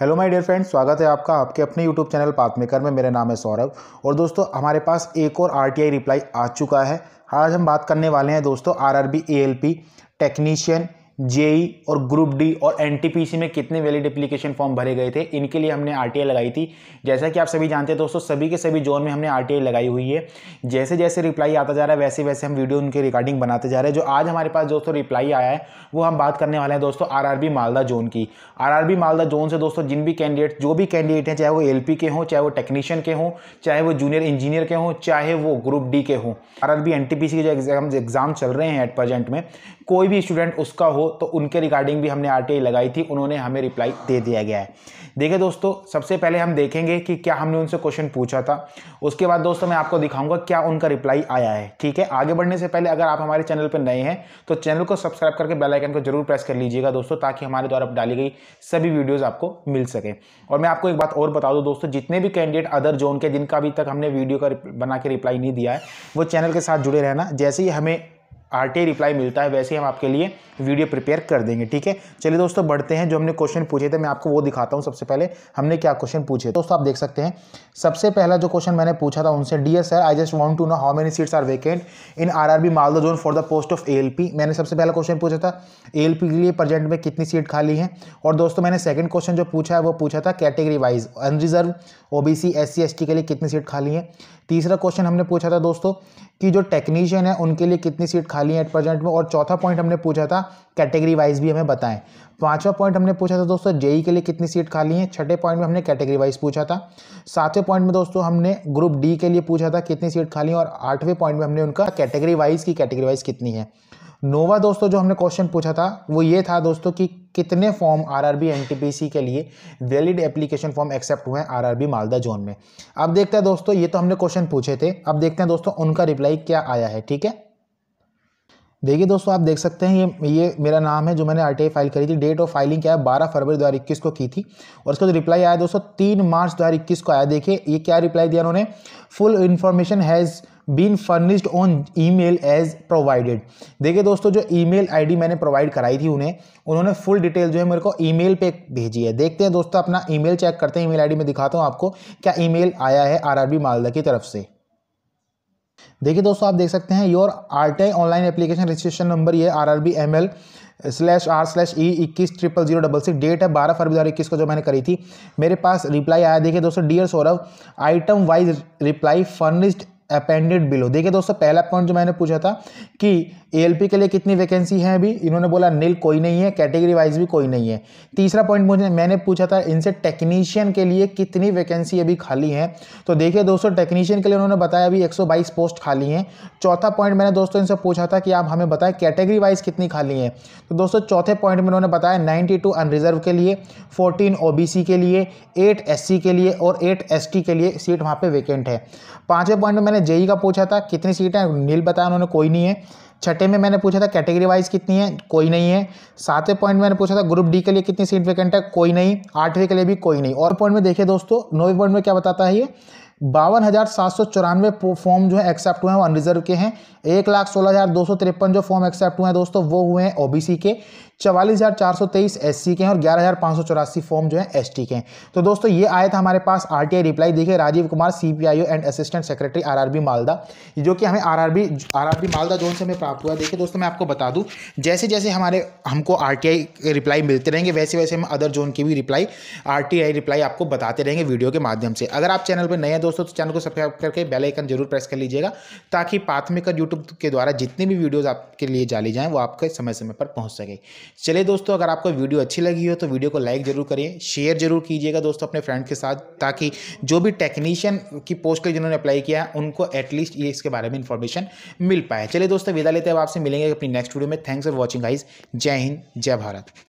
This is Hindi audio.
हेलो माय डियर फ्रेंड्स स्वागत है आपका आपके अपने यूट्यूब चैनल पाथमेकर में मेरा नाम है सौरभ और दोस्तों हमारे पास एक और आरटीआई रिप्लाई आ चुका है आज हम बात करने वाले हैं दोस्तों आरआरबी एएलपी टेक्नीशियन जेई और ग्रुप डी और एनटीपीसी में कितने वैलिड एप्लीकेशन फॉर्म भरे गए थे इनके लिए हमने आर लगाई थी जैसा कि आप सभी जानते हैं दोस्तों सभी के सभी जोन में हमने आर लगाई हुई है जैसे जैसे रिप्लाई आता जा रहा है वैसे वैसे हम वीडियो उनके रिकॉर्डिंग बनाते जा रहे हैं जो आज हमारे पास दोस्तों रिप्लाई आया है वो हम बात करने वाले हैं दोस्तों आर मालदा जोन की आर मालदा जोन से दोस्तों जिन भी कैंडिडेट जो भी कैंडिडेट हैं चाहे वो एल के हों चाहे वो टेक्नीशियन के हों चाहे वो जूनियर इंजीनियर के हों चाहे वो ग्रुप डी के हों आर आर के जो एग्जाम एग्जाम चल रहे हैं एट प्रजेंट में कोई भी स्टूडेंट उसका हो तो उनके रिगार्डिंग भी हमने आर लगाई थी उन्होंने हमें रिप्लाई दे दिया गया है देखिए दोस्तों सबसे पहले हम देखेंगे कि क्या हमने उनसे क्वेश्चन पूछा था उसके बाद दोस्तों मैं आपको दिखाऊंगा क्या उनका रिप्लाई आया है ठीक है आगे बढ़ने से पहले अगर आप हमारे चैनल पर नए हैं तो चैनल को सब्सक्राइब करके बेल आइकन को जरूर प्रेस कर लीजिएगा दोस्तों ताकि हमारे द्वारा डाली गई सभी वीडियोज़ आपको मिल सके और मैं आपको एक बात और बता दूँ दोस्तों जितने भी कैंडिडेट अदर जोन के जिनका अभी तक हमने वीडियो का बना के रिप्लाई नहीं दिया है वो चैनल के साथ जुड़े रहना जैसे ही हमें आर रिप्लाई मिलता है वैसे ही हम आपके लिए वीडियो प्रिपेयर कर देंगे ठीक है चलिए दोस्तों बढ़ते हैं जो हमने क्वेश्चन पूछे थे मैं आपको वो दिखाता हूँ सबसे पहले हमने क्या क्वेश्चन पूछे दोस्तों आप देख सकते हैं सबसे पहला जो क्वेश्चन मैंने पूछा था उनसे yes sir I just want to know how many seats are vacant in RRB Malda zone for the post of P मैंने सबसे पहला क्वेश्चन पूछा था पी के लिए प्रेजेंट में कितनी सीट खाली है और दोस्तों मैंने सेकेंड क्वेश्चन जो पूछा है वो पूछा था category wise unreserved OBC S T के लिए कितनी सीट खाली है तीसरा क्वेश्चन हमने पूछा था दोस्तों कि जो टेक्नीशियन है उनके लिए कितनी सीट खाली है एट प्रेजेंट में और चौथा पॉइंट हमने पूछा था कैटेगरी वाइज भी हमें बताएं पांचवा पॉइंट हमने पूछा था दोस्तों जेई e के लिए कितनी सीट खाली है छठे पॉइंट में हमने कैटेगरी वाइज पूछा था सातवें पॉइंट में दोस्तों हमने ग्रुप डी के लिए पूछा था कितनी सीट खाली है और आठवें पॉइंट में हमने उनका कैटेगरी वाइज की कैटेगरी वाइज कितनी है नोवा दोस्तों जो हमने क्वेश्चन पूछा था वो ये था दोस्तों कि कितने फॉर्म आरआरबी एनटीपीसी के लिए वैलिड एप्लीकेशन फॉर्म एक्सेप्ट हुए हैं आरआरबी मालदा जोन में अब देखते हैं दोस्तों ये तो हमने क्वेश्चन पूछे थे अब देखते हैं दोस्तों उनका रिप्लाई क्या आया है ठीक है देखिए दोस्तों आप देख सकते हैं ये ये मेरा नाम है जो मैंने आर फाइल करी थी डेट ऑफ फाइलिंग क्या है बारह फरवरी दो को की थी और उसका जो रिप्लाई आया दोस्तों तीन मार्च दो को आया देखिए ये क्या रिप्लाई दिया उन्होंने full information has been furnished on e mail as provided देखिए दोस्तों जो ई मेल आई डी मैंने प्रोवाइड कराई थी उन्हें उन्होंने फुल डिटेल जो है मेरे को ई मेल पर भेजी है देखते हैं दोस्तों अपना ई मेल चेक करते हैं ई मेल आई डी में दिखाता हूँ आपको क्या ई मेल आया है आर आर बी मालदा की तरफ से देखिए दोस्तों आप देख सकते हैं your R online application registration number ये R R B M L slash R slash E इक्कीस triple zero double six date है बारह फरवरी हज़ार इक्कीस को जो मैंने करी थी मेरे पास रिप्लाई आया देखिए दोस्तों dear Saurabh item wise reply furnished appended below देखिए दोस्तों पहला पॉइंट जो मैंने पूछा था कि एएलपी के लिए कितनी वैकेंसी है अभी इन्होंने बोला नील कोई नहीं है कैटेगरी वाइज भी कोई नहीं है तीसरा पॉइंट मुझे मैंने पूछा था इनसे टेक्नीशियन के लिए कितनी वैकेंसी अभी खाली है तो देखिए दोस्तों टेक्नीशियन के लिए उन्होंने बताया अभी एक पोस्ट खाली हैं चौथा पॉइंट मैंने दोस्तों इनसे पूछा था कि आप हमें बताएं कैटेगरी वाइज कितनी खाली है तो दोस्तों चौथे पॉइंट में उन्होंने बताया 92 अनरिजर्व के लिए फोर्टीन ओ के लिए एट एस के लिए और एट एस के लिए सीट वहाँ पर वैकेंट है पाँचवें पॉइंट में मैंने मैंने जेई का पूछा था कितनी सीटें है नील बताया उन्होंने कोई नहीं है छठे में मैंने पूछा था कैटेगरी वाइज कितनी है कोई नहीं है सातवें पॉइंट मैंने पूछा था ग्रुप डी के लिए कितनी सीट वैकेंट है कोई नहीं आठवें के लिए भी कोई नहीं और पॉइंट में देखिए दोस्तों नौवें पॉइंट में क्या बताता है ये बावन हज़ार सात सौ चौरानवे फॉर्म जो है एक्सेप्ट हुए हैं वो अनरिजर्व के हैं एक लाख सोलह हज़ार दो सौ तिरपन जो फॉर्म एक्सेप्ट हुए हैं दोस्तों वो हुए हैं ओबीसी के चवालीस हज़ार चार सौ तेईस एस सी के हैं और ग्यारह हज़ार पाँच सौ चौरासी फॉर्म जो है एस टी के हैं तो दोस्तों ये आया था हमारे पास आर टी आई रिप्लाई देखिए Rajeev Kumar C P I O and assistant secretary R R B Malda जो कि हमें R R B R R B Malda zone से हमें प्राप्त हुआ देखिए दोस्तों मैं आपको बता दूँ जैसे जैसे हमारे हमको आर टी आई रिप्लाई मिलते रहेंगे वैसे वैसे हम अदर जोन की भी reply R T I reply आपको बताते रहेंगे वीडियो के माध्यम से अगर आप चैनल पर नए हैं दोस्तों तो चैनल को सब्सक्राइब करके बेल आइकन जरूर प्रेस कर लीजिएगा ताकि प्राथमिक और यूट्यूब के द्वारा जितनी भी वीडियोज़ आपके लिए जाली जाएँ वो आपके समय समय पर पहुँच सके चलिए दोस्तों अगर आपको वीडियो अच्छी लगी हो तो वीडियो को लाइक ज़रूर करिए शेयर जरूर कीजिएगा दोस्तों अपने फ्रेंड के साथ ताकि जो भी टेक्नीशियन की पोस्ट के जिन्होंने अप्लाई किया है उनको एटलीस्ट ये इसके बारे में इन्फॉर्मेशन मिल पाए चलिए दोस्तों विदा लेते हैं आपसे मिलेंगे अपनी नेक्स्ट वीडियो में थैंक्स फॉर वॉचिंग गाइज जय हिंद जय भारत